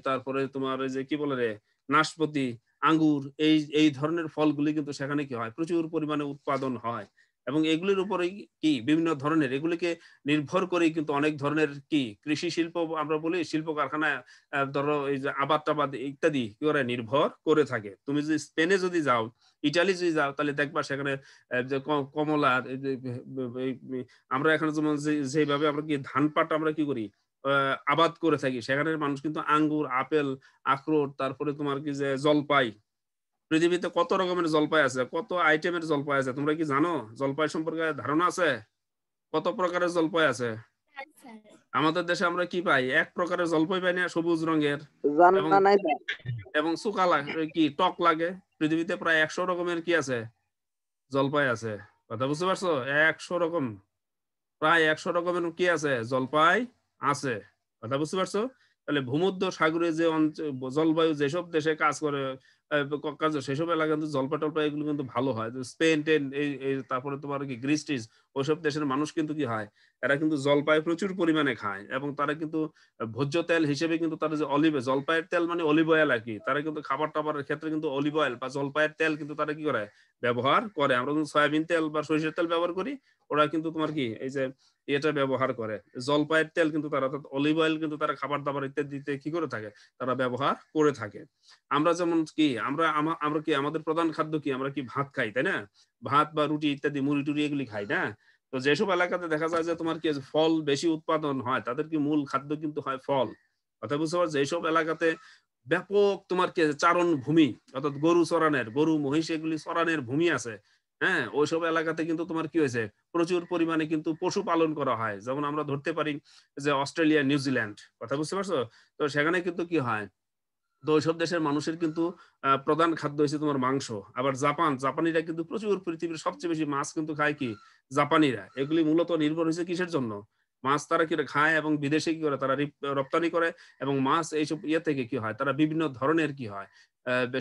তারপরে তোমার যে কি বলে রে নাশপতি আঙ্গুর এই এই ধরনের ফলগুলি কিন্তু সেখানে কি হয় প্রচুর পরিমাণে উৎপাদন হয় এবং এগুলির উপরে কি বিভিন্ন ধরনের এগুলিকে নির্ভর করে কিন্তু অনেক ধরনের কি কৃষি শিল্প আমরা বলি শিল্প কারখানা ধরো এই যে আবাদ টাবাদ ইত্যাদি কি করে নির্ভর করে থাকে তুমি যদি স্পেনে যদি যাও ইটালি যদি যাও তাহলে দেখবা সেখানে কমলা আমরা এখানে যেমন যেভাবে আমরা কি ধান পাট আমরা কি করি আবাদ করে থাকি সেখানের মানুষ কিন্তু আঙ্গুর আপেল আখরোট তারপরে তোমার কি যে জলপাই পৃথিবীতে কত রকমের জলপাই আছে কত আইটেমের জলপাই আছে তোমরা কি জানো জলপাই সম্পর্কে ধারণা আছে কত প্রকারের জলপাই আছে হ্যাঁ, আমাদের দেশে আমরা কি পাই এক প্রকারের জলপাই পাই না সবুজ রঙের এবং সুকা লাগে কি টক লাগে পৃথিবীতে প্রায় একশো রকমের কি আছে জলপাই আছে কথা বুঝতে পারছো একশো রকম প্রায় একশো রকমের কি আছে জলপাই আছে কথা বুঝতে পারছো তাহলে ভূমধ্য সাগরে যে অঞ্চল জলবায়ু যেসব দেশে কাজ করে কাজ সেসব এলাকা কিন্তু জলপা টলপা এগুলো কিন্তু ভালো হয় স্পেন টেন এই তারপরে তোমার কি গ্রিস টিস ওইসব দেশের মানুষ কিন্তু কি হয় এরা কিন্তু জলপাই প্রচুর পরিমাণে খায় এবং তারা কিন্তু ভোজ্য তেল হিসেবে কিন্তু তারা যে অলিভ জলপাইয়ের তেল মানে অলিভ অয়েল আর কি তারা কিন্তু খাবার টাবারের ক্ষেত্রে কিন্তু অলিভ অয়েল বা জলপাইয়ের তেল কিন্তু তারা কি করে ব্যবহার করে আমরা কিন্তু সয়াবিন তেল বা সরিষার তেল ব্যবহার করি ওরা কিন্তু তোমার কি এই যে এটা ব্যবহার করে জলপাইয়ের তেল কিন্তু তারা অর্থাৎ অলিভ অয়েল কিন্তু তারা খাবার দাবার ইত্যাদিতে কি করে থাকে তারা ব্যবহার করে থাকে আমরা যেমন কি আমরা আমরা কি আমাদের প্রধান খাদ্য কি আমরা কি ভাত খাই তাই না ভাত বা রুটি ইত্যাদি মুড়ি টুড়ি এগুলি খাই না তো যেসব এলাকাতে দেখা যায় যে তোমার কি ফল বেশি উৎপাদন হয় তাদের কি মূল খাদ্য কিন্তু হয় ফল অর্থাৎ বুঝতে পারছো এইসব এলাকাতে ব্যাপক তোমার কি চারণ ভূমি অর্থাৎ গরু চরানের গরু মহিষ এগুলি চরানের ভূমি আছে হ্যাঁ ওইসব এলাকাতে কিন্তু তোমার কি হয়েছে প্রচুর পরিমাণে কিন্তু পশু পালন করা হয় যেমন আমরা ধরতে পারি যে অস্ট্রেলিয়া নিউজিল্যান্ড কথা বুঝতে পারছো তো সেখানে কিন্তু কি হয় তো ওইসব দেশের মানুষের কিন্তু প্রধান খাদ্য হয়েছে তোমার মাংস আবার জাপান জাপানিরা কিন্তু প্রচুর পৃথিবীর সবচেয়ে বেশি মাছ কিন্তু খায় কি জাপানিরা এগুলি মূলত নির্ভর হয়েছে কিসের জন্য মাছ তারা কি খায় এবং বিদেশে কি করে তারা রপ্তানি করে এবং মাছ এইসব ইয়ে থেকে কি হয় তারা বিভিন্ন ধরনের কি হয়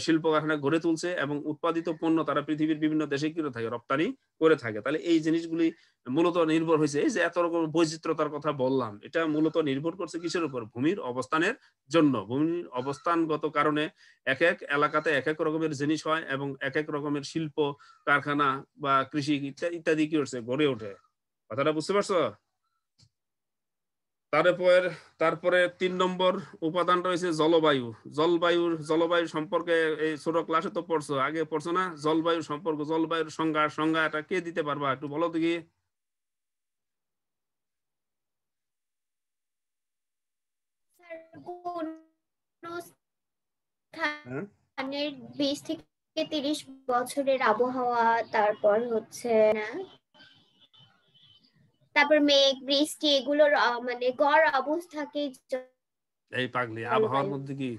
শিল্প কারখানা গড়ে তুলছে এবং উৎপাদিত পণ্য তারা পৃথিবীর বিভিন্ন দেশে কিনে থাকে রপ্তানি করে থাকে তাহলে এই জিনিসগুলি মূলত নির্ভর হয়েছে এই যে এত রকম বৈচিত্রতার কথা বললাম এটা মূলত নির্ভর করছে কিসের উপর ভূমির অবস্থানের জন্য ভূমির অবস্থানগত কারণে এক এক এলাকাতে এক এক রকমের জিনিস হয় এবং এক এক রকমের শিল্প কারখানা বা কৃষি ইত্যাদি কি হচ্ছে গড়ে ওঠে কথাটা বুঝতে পারছো তারপর তারপরে তিন নম্বর উপাদান রয়েছে জলবায়ু জলবায়ুর জলবায়ু সম্পর্কে এই ছোট ক্লাসে তো পড়ছো আগে পড়ছো না জলবায়ু সম্পর্ক জলবায়ুর সংজ্ঞা সংজ্ঞা এটা কে দিতে পারবা একটু বলো দেখি হ্যাঁ? থেকে তিরিশ বছরের আবহাওয়া তারপর হচ্ছে তারপর মেঘ বৃষ্টি এগুলোর মানে গড় অবস্থাকে এই পাগলি আবহাওয়ার মধ্যে কি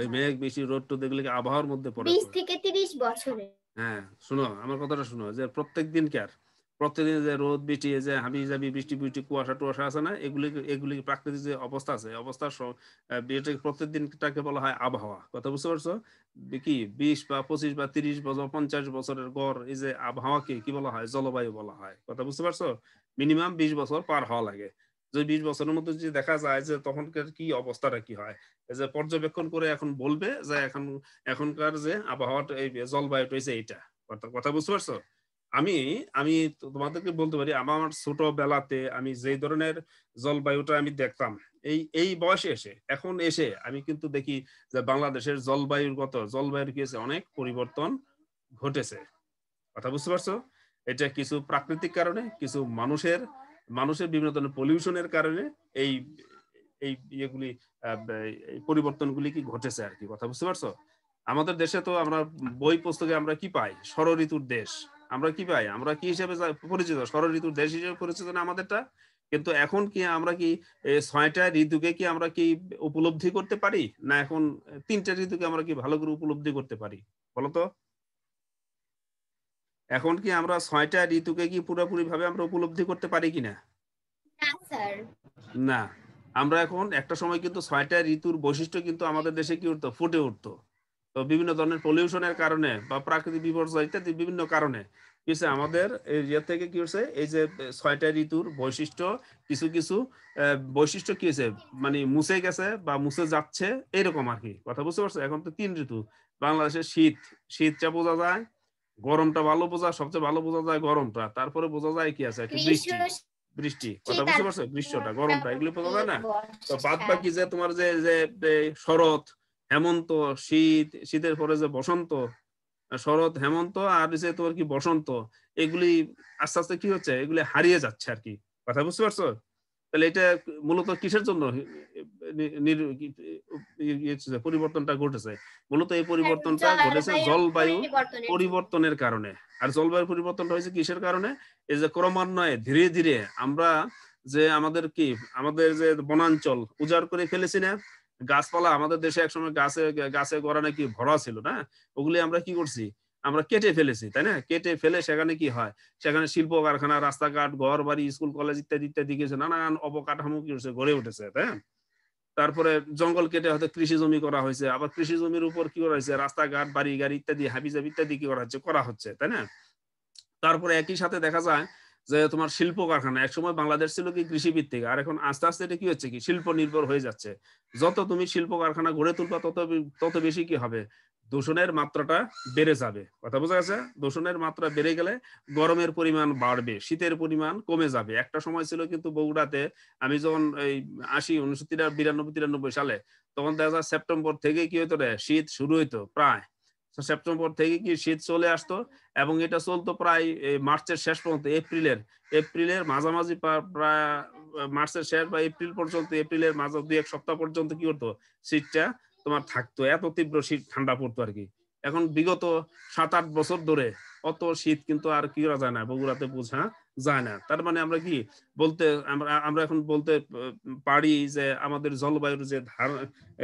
ওই মেঘ রোদ টোদ এগুলো আবহাওয়ার মধ্যে পড়ে থেকে বছরে হ্যাঁ শুনো আমার কথাটা শুনো যে প্রত্যেক দিন প্রত্যেকদিন যে রোদ বৃষ্টি যে হাবি জাবি বৃষ্টি বৃষ্টি কুয়াশা টুয়াশা আছে না এগুলি এগুলি প্রাকৃতিক যে অবস্থা আছে অবস্থা প্রত্যেক দিনটাকে বলা হয় আবহাওয়া কথা বুঝতে পারছো কি বিশ বা পঁচিশ বা তিরিশ বছর পঞ্চাশ বছরের গড় এই যে আবহাওয়াকে কি বলা হয় জলবায়ু বলা হয় কথা বুঝতে পারছো মিনিমাম বিশ বছর পার হওয়া লাগে যে বিশ বছরের মধ্যে যদি দেখা যায় যে তখনকার কি অবস্থাটা কি হয় যে পর্যবেক্ষণ করে এখন বলবে যে এখন এখনকার যে আবহাওয়াটা এই জলবায়ুটা হয়েছে এইটা কথা বুঝতে পারছো আমি আমি তোমাদেরকে বলতে পারি আমার ছোটবেলাতে আমি যে ধরনের জলবায়ুটা আমি দেখতাম এই এই বয়সে এসে এখন এসে আমি কিন্তু দেখি যে বাংলাদেশের জলবায়ুর গত জলবায়ুর কি অনেক পরিবর্তন ঘটেছে কথা বুঝতে পারছো এটা কিছু প্রাকৃতিক কারণে কিছু মানুষের মানুষের বিভিন্ন ধরনের পলিউশনের কারণে এই এই ইয়েগুলি পরিবর্তনগুলি কি ঘটেছে আর কি কথা বুঝতে পারছো আমাদের দেশে তো আমরা বই পুস্তকে আমরা কি পাই ষড় ঋতুর দেশ আমরা কি পাই আমরা কি হিসেবে পরিচিত ষড় ঋতুর দেশ হিসেবে পরিচিত না আমাদেরটা কিন্তু এখন কি আমরা কি ছয়টা ঋতুকে কি আমরা কি উপলব্ধি করতে পারি না এখন তিনটা ঋতুকে আমরা কি ভালো করে উপলব্ধি করতে পারি বলতো এখন কি আমরা ছয়টা ঋতুকে কি পুরোপুরি ভাবে আমরা উপলব্ধি করতে পারি কিনা না আমরা এখন একটা সময় কিন্তু ছয়টা ঋতুর বৈশিষ্ট্য কিন্তু আমাদের দেশে কি উঠতো ফুটে উঠতো তো বিভিন্ন ধরনের পলিউশনের কারণে বা প্রাকৃতিক বিপর্যয় ইত্যাদি বিভিন্ন কারণে কিছু আমাদের ইয়ে থেকে কি হচ্ছে এই যে ছয়টা ঋতুর বৈশিষ্ট্য কিছু কিছু বৈশিষ্ট্য কি হয়েছে মানে মুছে গেছে বা মুছে যাচ্ছে এরকম আর কি কথা বুঝতে পারছো এখন তো তিন ঋতু বাংলাদেশে শীত শীত যা বোঝা যায় গরমটা ভালো বোঝা সবচেয়ে ভালো বোঝা যায় গরমটা তারপরে বোঝা যায় কি আছে বৃষ্টি বৃষ্টি কথা বুঝতে পারছো গ্রীষ্মটা গরমটা এগুলো বোঝা যায় না তো বাদ হ্যাঁ। বাকি যে তোমার যে যে শরৎ হেমন্ত শীত শীতের পরে যে বসন্ত শরৎ হেমন্ত আর যে তোমার কি বসন্ত এগুলি আস্তে আস্তে কি হচ্ছে এগুলি হারিয়ে যাচ্ছে আর কি কথা বুঝতে পারছো তাহলে এটা মূলত কিসের জন্য পরিবর্তনটা ঘটেছে মূলত এই হ্যাঁ, পরিবর্তনটা ঘটেছে জলবায়ু পরিবর্তনের কারণে আর জলবায়ু পরিবর্তনটা হয়েছে কিসের কারণে এই যে ক্রমান্বয়ে ধীরে ধীরে আমরা যে আমাদের কি আমাদের যে বনাঞ্চল উজাড় করে ফেলেছি না গাছপালা আমাদের দেশে একসময় গাছে গাছে গড়া নাকি ভরা ছিল না ওগুলি আমরা কি করছি আমরা কেটে ফেলেছি তাই না কেটে ফেলে সেখানে কি হয় সেখানে শিল্প কারখানা রাস্তাঘাট ঘর বাড়ি স্কুল কলেজ ইত্যাদি ইত্যাদি কিছু নানান অবকাঠামো কি হচ্ছে গড়ে উঠেছে তাই না তারপরে জঙ্গল কেটে হয়তো কৃষি জমি করা হয়েছে আবার কৃষি জমির উপর কি করা হয়েছে রাস্তাঘাট বাড়ি গাড়ি ইত্যাদি হাবিজাব ইত্যাদি কি করা হচ্ছে করা হচ্ছে তাই না তারপরে একই সাথে দেখা যায় যে তোমার শিল্প কারখানা একসময় বাংলাদেশ ছিল কি কৃষি ভিত্তিক আর এখন আস্তে আস্তে এটা কি হচ্ছে কি শিল্প নির্ভর হয়ে যাচ্ছে যত তুমি শিল্প কারখানা গড়ে তুলবা তত তত বেশি কি হবে দূষণের মাত্রাটা বেড়ে যাবে কথা বোঝা গেছে দূষণের মাত্রা বেড়ে গেলে গরমের পরিমাণ বাড়বে শীতের পরিমাণ কমে যাবে একটা সময় ছিল কিন্তু বগুড়াতে আমি যখন এই আশি উনসত্তর বিরানব্বই তিরানব্বই সালে তখন দেখা যায় সেপ্টেম্বর থেকে কি হতো রে শীত শুরু হইতো প্রায় সেপ্টেম্বর থেকে কি শীত চলে আসতো এবং এটা চলতো প্রায় মার্চের শেষ পর্যন্ত এপ্রিলের এপ্রিলের মাঝামাঝি প্রায় মার্চের শেষ বা এপ্রিল পর্যন্ত এপ্রিলের মাঝে দুই এক সপ্তাহ পর্যন্ত কি করতো শীতটা তোমার থাকতো এত তীব্র শীত ঠান্ডা পড়তো আর কি এখন বিগত সাত আট বছর ধরে অত শীত কিন্তু আর কি করা যায় না বগুড়াতে বোঝা হ্যাঁ? যায় না তার মানে আমরা কি বলতে আমরা এখন বলতে পারি যে আমাদের জলবায়ুর যে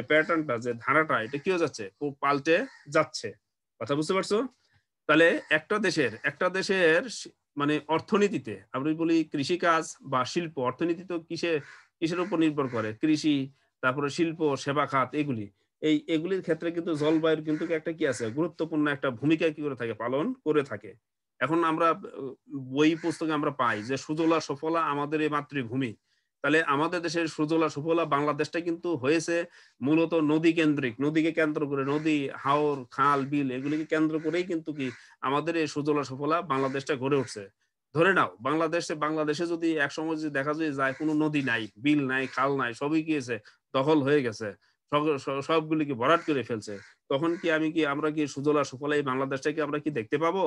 প্যাটার্নটা যে ধারাটা এটা কি যাচ্ছে পাল্টে যাচ্ছে কথা বুঝতে পারছো তাহলে একটা দেশের একটা দেশের মানে অর্থনীতিতে আমরা বলি কৃষিকাজ বা শিল্প অর্থনীতি তো কিসে কিসের উপর নির্ভর করে কৃষি তারপরে শিল্প সেবা খাত এগুলি এই এগুলির ক্ষেত্রে কিন্তু জলবায়ুর কিন্তু একটা কি আছে গুরুত্বপূর্ণ একটা ভূমিকা কি করে থাকে পালন করে থাকে এখন আমরা বই পুস্তকে আমরা পাই যে সুজলা সফলা আমাদের এই মাতৃভূমি তাহলে আমাদের দেশের সুজলা সুফলা বাংলাদেশটা কিন্তু হয়েছে মূলত নদী কেন্দ্রিক নদীকে কেন্দ্র করে নদী হাওর খাল বিল এগুলিকে কেন্দ্র করেই কিন্তু কি আমাদের এই সুজলা সুফলা বাংলাদেশটা গড়ে উঠছে ধরে নাও বাংলাদেশে বাংলাদেশে যদি এক সময় যদি দেখা যায় যায় কোনো নদী নাই বিল নাই খাল নাই সবই গিয়েছে দখল হয়ে গেছে সবগুলিকে ভরাট করে ফেলছে তখন কি আমি কি আমরা কি সুজলা সুফলা এই বাংলাদেশটাকে আমরা কি দেখতে পাবো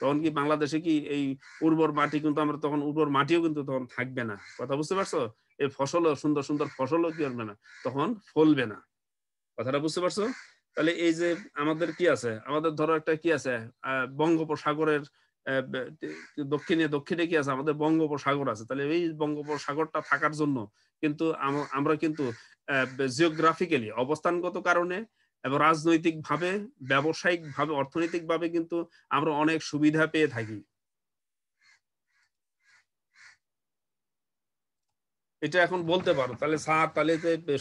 তখন কি বাংলাদেশে কি এই উর্বর মাটি কিন্তু আমরা তখন উর্বর মাটিও কিন্তু তখন থাকবে না কথা বুঝতে পারছো এই ফসলও সুন্দর সুন্দর ফসলও কি হবে না তখন ফলবে না কথাটা বুঝতে পারছো তাহলে এই যে আমাদের কি আছে আমাদের ধরো একটা কি আছে বঙ্গোপসাগরের দক্ষিণে দক্ষিণে কি আছে আমাদের বঙ্গোপসাগর আছে তাহলে এই বঙ্গোপসাগরটা থাকার জন্য কিন্তু আমরা কিন্তু জিওগ্রাফিক্যালি অবস্থানগত কারণে এবং রাজনৈতিক ভাবে ব্যবসায়িক ভাবে অর্থনৈতিক ভাবে কিন্তু আমরা অনেক সুবিধা পেয়ে থাকি এটা এখন বলতে পারো তাহলে স্যার তাহলে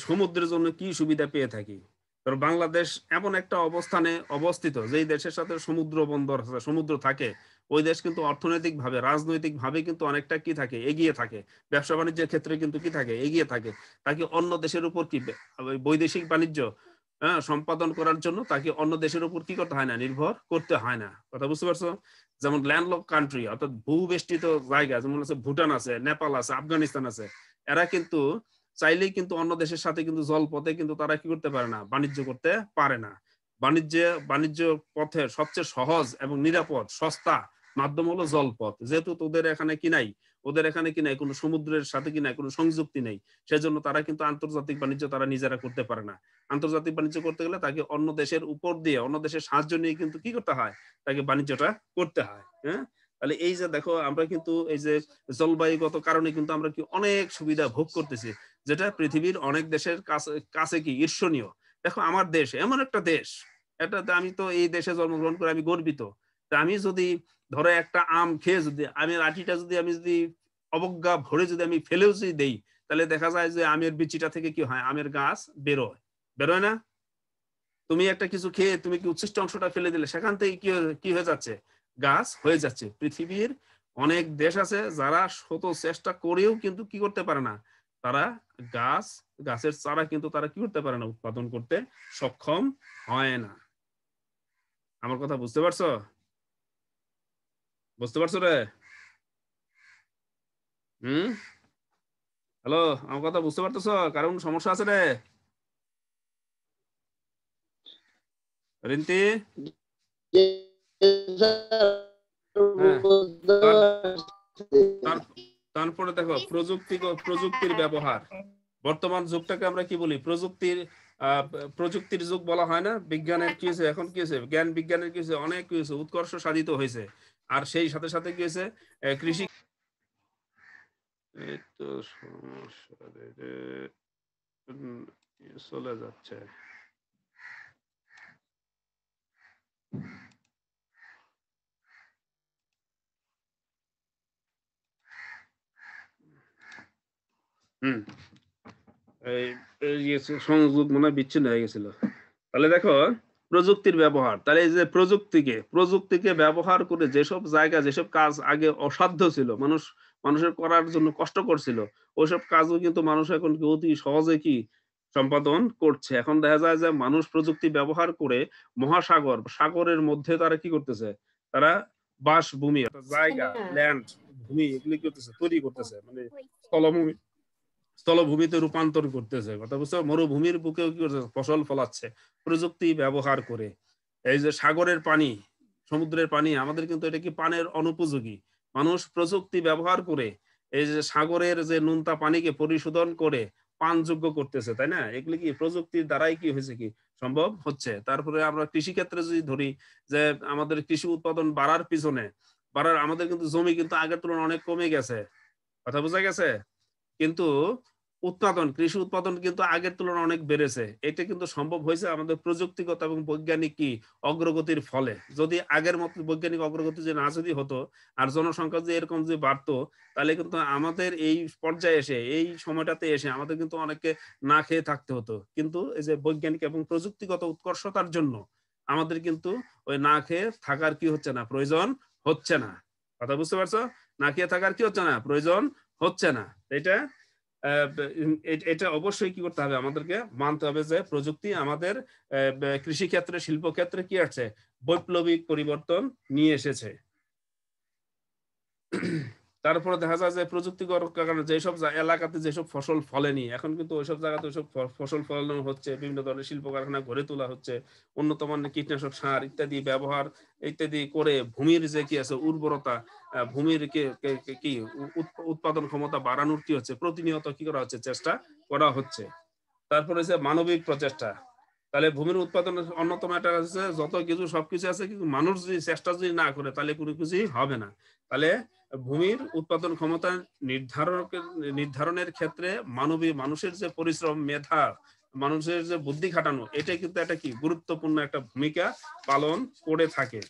সমুদ্রের জন্য কি সুবিধা পেয়ে থাকি কারণ বাংলাদেশ এমন একটা অবস্থানে অবস্থিত যেই দেশের সাথে সমুদ্র বন্দর আছে সমুদ্র থাকে ওই দেশ কিন্তু অর্থনৈতিক ভাবে রাজনৈতিক ভাবে কিন্তু অনেকটা কি থাকে এগিয়ে থাকে ব্যবসা বাণিজ্যের ক্ষেত্রে কিন্তু কি থাকে এগিয়ে থাকে তাকে অন্য দেশের উপর কি বৈদেশিক বাণিজ্য হ্যাঁ, সম্পাদন করার জন্য তাকে অন্য দেশের উপর কি করতে হয় না নির্ভর করতে হয় না কথা বুঝতে পারছো যেমন ল্যান্ডলক কান্ট্রি অর্থাৎ ভূবেষ্টিত জায়গা যেমন আছে ভুটান আছে নেপাল আছে আফগানিস্তান আছে এরা কিন্তু চাইলেই কিন্তু অন্য দেশের সাথে কিন্তু জলপথে কিন্তু তারা কি করতে পারে না বাণিজ্য করতে পারে না বাণিজ্য বাণিজ্য পথে সবচেয়ে সহজ এবং নিরাপদ সস্তা মাধ্যম হলো জলপথ যেহেতু তোদের এখানে কি নাই ওদের এখানে কি নাই কোনো সমুদ্রের সাথে কি নাই কোনো সংযুক্তি নেই সেজন্য তারা কিন্তু আন্তর্জাতিক বাণিজ্য তারা নিজেরা করতে পারে না আন্তর্জাতিক বাণিজ্য করতে গেলে তাকে অন্য দেশের উপর দিয়ে অন্য দেশের সাহায্য নিয়ে কিন্তু কি করতে হয় তাকে বাণিজ্যটা করতে হয় হ্যাঁ তাহলে এই যে দেখো আমরা কিন্তু এই যে জলবায়ুগত কারণে কিন্তু আমরা কি অনেক সুবিধা ভোগ করতেছি যেটা পৃথিবীর অনেক দেশের কাছে কাছে কি ঈর্ষণীয় দেখো আমার দেশ এমন একটা দেশ এটা আমি তো এই দেশে জন্মগ্রহণ করে আমি গর্বিত আমি যদি ধরো একটা আম খেয়ে যদি আমি আটিটা যদি আমি যদি অবজ্ঞা ভরে যদি আমি ফেলেও যদি দেই তাহলে দেখা যায় যে আমের বিচিটা থেকে কি হয় আমের গাছ বেরোয় বেরোয় না তুমি একটা কিছু খেয়ে তুমি কি উচ্ছিষ্ট অংশটা ফেলে দিলে সেখান থেকে কি কি হয়ে যাচ্ছে গাছ হয়ে যাচ্ছে পৃথিবীর অনেক দেশ আছে যারা শত চেষ্টা করেও কিন্তু কি করতে পারে না তারা গাছ গাছের চারা কিন্তু তারা কি করতে পারে না উৎপাদন করতে সক্ষম হয় না আমার কথা বুঝতে পারছো বুঝতে পারছো রে হুম হ্যালো আমার কথা বুঝতে পারতেছো কারণ সমস্যা আছে রে রিন্তি হ্যাঁ। তারপরে দেখো প্রযুক্তি প্রযুক্তির ব্যবহার বর্তমান যুগটাকে আমরা কি বলি প্রযুক্তির প্রযুক্তির যুগ বলা হয় না বিজ্ঞানের কি হয়েছে এখন কি হয়েছে জ্ঞান বিজ্ঞানের কি হয়েছে অনেক কি হয়েছে উৎকর্ষ সাধিত হয়েছে আর সেই সাথে সাথে কি হয়েছে কৃষি তো চলে যাচ্ছে হুম এই সংযোগ মনে হয় বিচ্ছিন্ন হয়ে গেছিল তাহলে দেখো প্রযুক্তির ব্যবহার তাহলে এই যে প্রযুক্তিকে প্রযুক্তিকে ব্যবহার করে যেসব জায়গা যেসব কাজ আগে অসাধ্য ছিল মানুষ মানুষের করার জন্য কষ্ট করছিল ওইসব কাজও কিন্তু মানুষ এখন অতি সহজে কি সম্পাদন করছে এখন দেখা যায় যে মানুষ প্রযুক্তি ব্যবহার করে মহাসাগর সাগরের মধ্যে তারা কি করতেছে তারা বাসভূমি জায়গা ল্যান্ড ভূমি এগুলি করতেছে তৈরি করতেছে মানে হ্যাঁ। স্থলভূমি স্থলভূমিতে রূপান্তর করতেছে কথা বুঝছো মরুভূমির বুকে কি করছে ফসল ফলাচ্ছে প্রযুক্তি ব্যবহার করে এই যে সাগরের পানি সমুদ্রের পানি আমাদের কিন্তু এটা কি পানের অনুপযোগী মানুষ প্রযুক্তি ব্যবহার করে এই যে সাগরের যে নুনতা পানিকে পরিশোধন করে পানযোগ্য করতেছে তাই না এগুলি কি প্রযুক্তির দ্বারাই কি হয়েছে কি সম্ভব হচ্ছে তারপরে আমরা কৃষি ক্ষেত্রে যদি ধরি যে আমাদের কৃষি উৎপাদন বাড়ার পিছনে বাড়ার আমাদের কিন্তু জমি কিন্তু আগের তুলনায় অনেক কমে গেছে কথা বোঝা গেছে কিন্তু উৎপাদন কৃষি উৎপাদন কিন্তু আগের তুলনায় অনেক বেড়েছে এটা কিন্তু সম্ভব হয়েছে আমাদের প্রযুক্তিগত এবং বৈজ্ঞানিক কি অগ্রগতির ফলে যদি আগের মত বৈজ্ঞানিক অগ্রগতি যে না যদি হতো আর জনসংখ্যা যে এরকম যে বাড়ত তাহলে কিন্তু আমাদের এই পর্যায়ে এসে এই সময়টাতে এসে আমাদের কিন্তু অনেকে না খেয়ে থাকতে হতো কিন্তু এই যে বৈজ্ঞানিক এবং প্রযুক্তিগত উৎকর্ষতার জন্য আমাদের কিন্তু ওই না খেয়ে থাকার কি হচ্ছে না প্রয়োজন হচ্ছে না কথা বুঝতে পারছো না খেয়ে থাকার কি হচ্ছে না প্রয়োজন হচ্ছে না এটা এটা অবশ্যই কি করতে হবে আমাদেরকে মানতে হবে যে প্রযুক্তি আমাদের কৃষি ক্ষেত্রে শিল্প ক্ষেত্রে কি আছে বৈপ্লবিক পরিবর্তন নিয়ে এসেছে তারপরে দেখা যায় যে প্রযুক্তিগত কারণে যেসব এলাকাতে যেসব ফসল ফলেনি এখন কিন্তু ওইসব জায়গাতে ওইসব ফসল ফলানো হচ্ছে বিভিন্ন ধরনের শিল্প কারখানা গড়ে তোলা হচ্ছে উন্নত মানের কীটনাশক সার ইত্যাদি ব্যবহার ইত্যাদি করে ভূমির যে কি আছে উর্বরতা ভূমির কি উৎপাদন ক্ষমতা বাড়ানোর কি হচ্ছে প্রতিনিয়ত কি করা হচ্ছে চেষ্টা করা হচ্ছে তারপরে হচ্ছে মানবিক প্রচেষ্টা তাহলে ভূমির উৎপাদনের অন্যতম একটা আছে যত কিছু সবকিছু আছে কিন্তু মানুষ যদি চেষ্টা যদি না করে তাহলে কোনো কিছুই হবে না তাহলে ভূমির উৎপাদন ক্ষমতা নির্ধারণের নির্ধারণের ক্ষেত্রে মানবী মানুষের যে পরিশ্রম মেধা মানুষের যে বুদ্ধি খাটানো এটা কিন্তু একটা কি গুরুত্বপূর্ণ একটা ভূমিকা পালন করে থাকে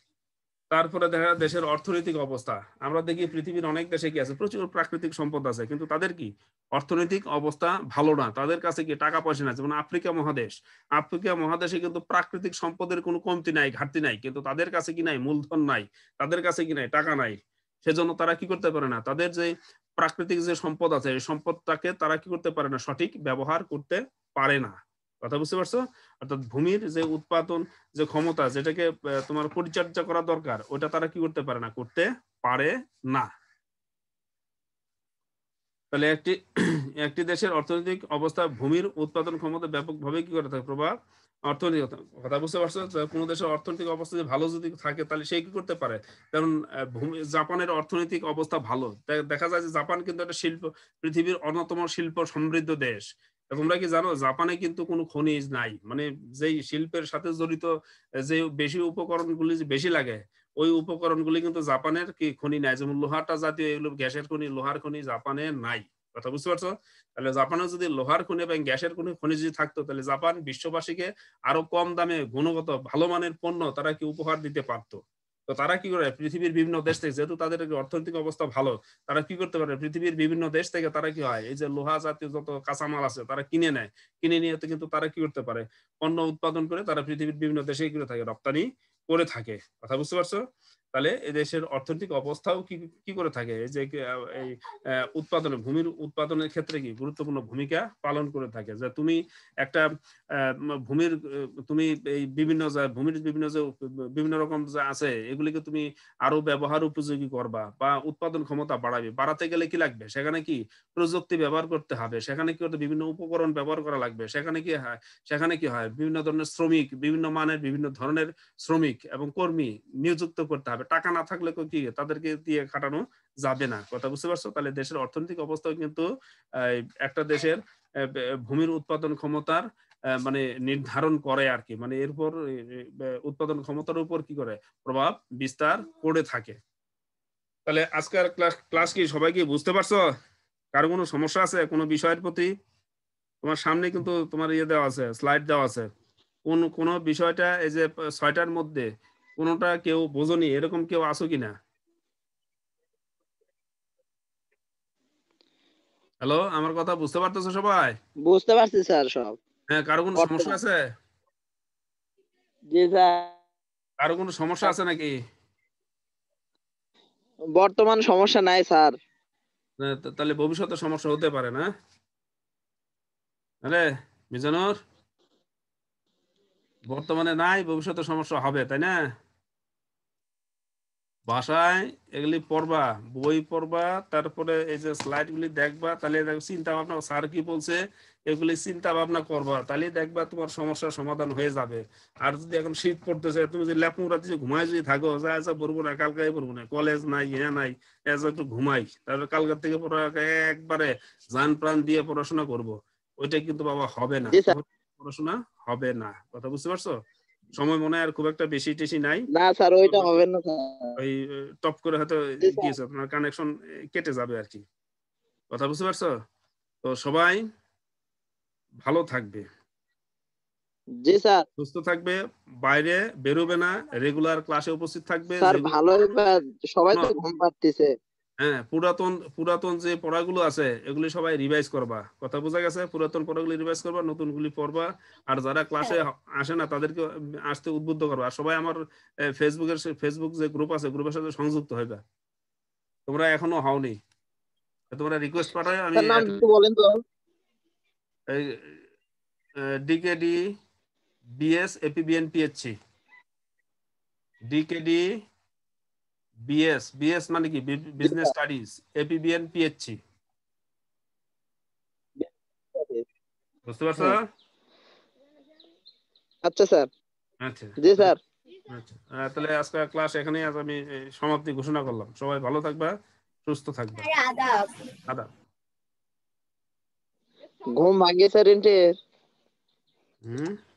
তারপরে দেখা দেশের অর্থনৈতিক অবস্থা আমরা দেখি পৃথিবীর অনেক দেশে কি আছে প্রচুর প্রাকৃতিক সম্পদ আছে কিন্তু তাদের কি অর্থনৈতিক অবস্থা ভালো না তাদের কাছে কি টাকা পয়সা না যেমন আফ্রিকা মহাদেশ আফ্রিকা মহাদেশে কিন্তু প্রাকৃতিক সম্পদের কোনো কমতি নাই ঘাটতি নাই কিন্তু তাদের কাছে কি নাই মূলধন নাই তাদের কাছে কি নাই টাকা নাই সেজন্য তারা কি করতে পারে না তাদের যে প্রাকৃতিক যে সম্পদ আছে এই সম্পদটাকে তারা কি করতে পারে না সঠিক ব্যবহার করতে পারে না কথা বুঝতে পারছো অর্থাৎ ভূমির যে উৎপাদন যে ক্ষমতা যেটাকে তোমার পরিচর্যা করা দরকার ওটা তারা কি করতে পারে না করতে পারে না তাহলে একটি একটি দেশের অর্থনৈতিক অবস্থা ভূমির উৎপাদন ক্ষমতা ব্যাপকভাবে কি করে থাকে প্রভাব অর্থনৈতিক কথা বুঝতে পারছো কোনো দেশের অর্থনৈতিক অবস্থা যদি ভালো যদি থাকে তাহলে সে কি করতে পারে কারণ জাপানের অর্থনৈতিক অবস্থা ভালো দেখা যায় যে জাপান কিন্তু একটা শিল্প পৃথিবীর অন্যতম শিল্প সমৃদ্ধ দেশ তোমরা কি জানো জাপানে কিন্তু কোনো খনিজ নাই মানে যেই শিল্পের সাথে জড়িত যে বেশি উপকরণগুলি বেশি লাগে ওই উপকরণগুলি কিন্তু জাপানের কি খনি নাই যেমন লোহাটা জাতীয় এগুলো গ্যাসের খনি লোহার খনি জাপানে নাই কথা বুঝতে পারছো তাহলে জাপানে যদি লোহার খনি এবং গ্যাসের খনি খনিজ থাকতো তাহলে জাপান বিশ্ববাসীকে আরো কম দামে গুণগত ভালো মানের পণ্য তারা কি উপহার দিতে পারতো তো তারা কি করে পৃথিবীর বিভিন্ন দেশ থেকে যেহেতু তাদের অর্থনৈতিক অবস্থা ভালো তারা কি করতে পারে পৃথিবীর বিভিন্ন দেশ থেকে তারা কি হয় এই যে লোহা জাতীয় যত কাঁচামাল আছে তারা কিনে নেয় কিনে নিয়ে তো কিন্তু তারা কি করতে পারে পণ্য উৎপাদন করে তারা পৃথিবীর বিভিন্ন দেশে কি করে থাকে রপ্তানি করে থাকে কথা বুঝতে পারছো তাহলে দেশের অর্থনৈতিক অবস্থাও কি কি করে থাকে যে এই উৎপাদন ভূমির উৎপাদনের ক্ষেত্রে কি গুরুত্বপূর্ণ ভূমিকা পালন করে থাকে যে তুমি একটা ভূমির তুমি এই বিভিন্ন ভূমির বিভিন্ন যে বিভিন্ন রকম যে আছে এগুলিকে তুমি আরো ব্যবহার উপযোগী করবা বা উৎপাদন ক্ষমতা বাড়াবে বাড়াতে গেলে কি লাগবে সেখানে কি প্রযুক্তি ব্যবহার করতে হবে সেখানে কি বিভিন্ন উপকরণ ব্যবহার করা লাগবে সেখানে কি হয় সেখানে কি হয় বিভিন্ন ধরনের শ্রমিক বিভিন্ন মানের বিভিন্ন ধরনের শ্রমিক এবং কর্মী নিযুক্ত করতে হবে যাবে টাকা না থাকলে কি তাদেরকে দিয়ে খাটানো যাবে না কথা বুঝতে পারছো তাহলে দেশের অর্থনৈতিক অবস্থাও কিন্তু একটা দেশের ভূমির উৎপাদন ক্ষমতার মানে নির্ধারণ করে আর কি মানে এরপর উৎপাদন ক্ষমতার উপর কি করে প্রভাব বিস্তার করে থাকে তাহলে আজকের ক্লাস ক্লাস কি সবাই কি বুঝতে পারছো কারো কোনো সমস্যা আছে কোনো বিষয়ের প্রতি তোমার সামনে কিন্তু তোমার ইয়ে দেওয়া আছে স্লাইড দেওয়া আছে কোন কোন বিষয়টা এই যে ছয়টার মধ্যে কোনটা কেউ বোঝনি এরকম কেউ আছো কিনা হ্যালো আমার কথা বুঝতে পারতেছো সবাই বুঝতে পারছি স্যার সব হ্যাঁ কারো কোনো সমস্যা আছে জি স্যার কারো কোনো সমস্যা আছে নাকি বর্তমান সমস্যা নাই স্যার তাহলে ভবিষ্যতে সমস্যা হতে পারে না আরে মিজানুর বর্তমানে নাই ভবিষ্যতে সমস্যা হবে তাই না ভাষায় এগুলি পড়বা বই পড়বা তারপরে এই যে স্লাইডগুলি দেখবা তাহলে চিন্তা ভাবনা স্যার কি বলছে এগুলি চিন্তা ভাবনা করবা তাহলে দেখবা তোমার সমস্যার সমাধান হয়ে যাবে আর যদি এখন শীত পড়তেছে তুমি যদি দিয়ে ঘুমায় যদি থাকো যা পড়বো না পড়বো না কলেজ নাই ইয়ে নাই এজ একটু ঘুমাই তারপরে কালকার থেকে পড়া একবারে যান প্রাণ দিয়ে পড়াশোনা করব ওইটা কিন্তু বাবা হবে না পড়াশোনা হবে না কথা বুঝতে পারছো সময় মনে আর খুব একটা বেশি টেশি নাই না স্যার ওইটা হবে না স্যার ওই টপ করে হয়তো গিয়েছে আপনার কানেকশন কেটে যাবে আর কি কথা বুঝতে পারছো তো সবাই ভালো থাকবে জি স্যার সুস্থ থাকবে বাইরে বেরোবে না রেগুলার ক্লাসে উপস্থিত থাকবে স্যার ভালো সবাই তো ঘুম পাচ্ছে হ্যাঁ পুরাতন পুরাতন যে পড়াগুলো আছে এগুলি সবাই রিভাইজ করবা কথা বোঝা গেছে পুরাতন পড়াগুলি রিভাইজ করবা নতুন গুলি পড়বা আর যারা ক্লাসে হ্যাঁ। আসে না তাদেরকে আসতে উদ্বুদ্ধ করবা সবাই আমার ফেসবুকের ফেসবুক যে গ্রুপ আছে গ্রুপের সাথে সংযুক্ত হইবা তোমরা এখনো হওনি তোমরা রিকোয়েস্ট পাঠায় আমি বলেন তো D K D B S A P B N P H C D K D B S B S মানে কি বিজনেস স্টাডিজ এপিবিএন পিএইচসি বুঝতে পারছো হ্যাঁ। আচ্ছা স্যার আচ্ছা জি স্যার আচ্ছা তাহলে আজকে ক্লাস এখানেই আজ আমি সমাপ্তি ঘোষণা করলাম সবাই ভালো থাকবা সুস্থ থাকবা আদাব আদাব ঘুম স্যার রেন্টের হুম